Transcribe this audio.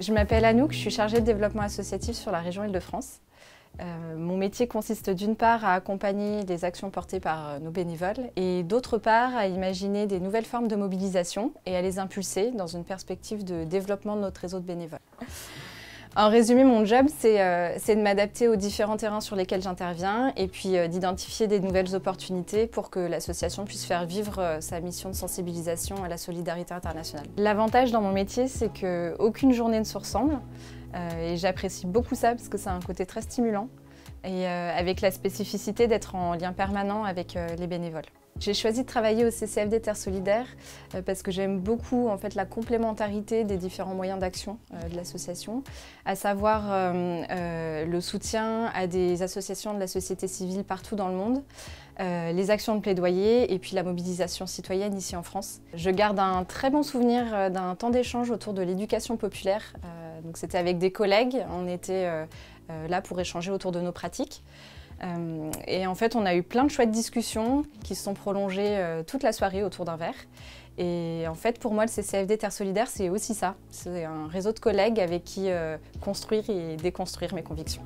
Je m'appelle Anouk, je suis chargée de développement associatif sur la région Île-de-France. Euh, mon métier consiste d'une part à accompagner les actions portées par euh, nos bénévoles et d'autre part à imaginer des nouvelles formes de mobilisation et à les impulser dans une perspective de développement de notre réseau de bénévoles. En résumé, mon job, euh, c'est de m'adapter aux différents terrains sur lesquels j'interviens et puis euh, d'identifier des nouvelles opportunités pour que l'association puisse faire vivre euh, sa mission de sensibilisation à la solidarité internationale. L'avantage dans mon métier, c'est qu'aucune journée ne se ressemble et j'apprécie beaucoup ça parce que c'est un côté très stimulant et euh, avec la spécificité d'être en lien permanent avec euh, les bénévoles. J'ai choisi de travailler au CCFD Terre solidaire euh, parce que j'aime beaucoup en fait, la complémentarité des différents moyens d'action de l'association, à savoir le soutien à des associations de la société civile partout dans le monde, les actions de plaidoyer et puis la mobilisation citoyenne ici en France. Je garde un très bon souvenir d'un temps d'échange autour de l'éducation populaire. donc c'était avec des collègues, on était euh, là pour échanger autour de nos pratiques. Euh, et en fait, on a eu plein de chouettes discussions qui se sont prolongées euh, toute la soirée autour d'un verre. Et en fait, pour moi, le CCFD Terre Solidaire, c'est aussi ça. C'est un réseau de collègues avec qui construire et déconstruire mes convictions.